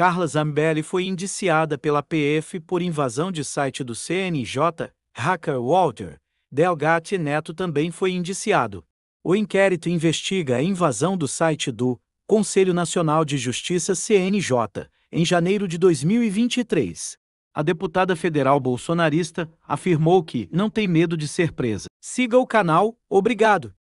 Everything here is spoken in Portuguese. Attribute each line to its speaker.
Speaker 1: Carla Zambelli foi indiciada pela PF por invasão de site do CNJ, hacker Walter Delgatti Neto também foi indiciado. O inquérito investiga a invasão do site do Conselho Nacional de Justiça CNJ em janeiro de 2023. A deputada federal bolsonarista afirmou que não tem medo de ser presa. Siga o canal, obrigado.